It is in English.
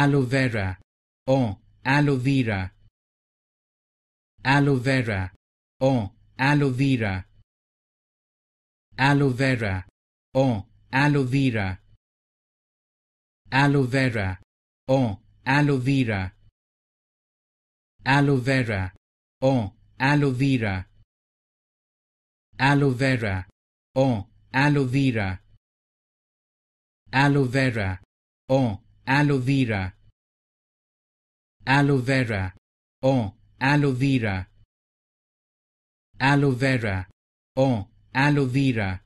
aloe vera or aloe vera aloe vera or aloe vera aloe vera or aloe vera aloe vera or aloe vera aloe vera or aloe vera aloe vera or aloe vera aloe vera or aloe vera aloe vera or aloe vera aloe vera or aloe vera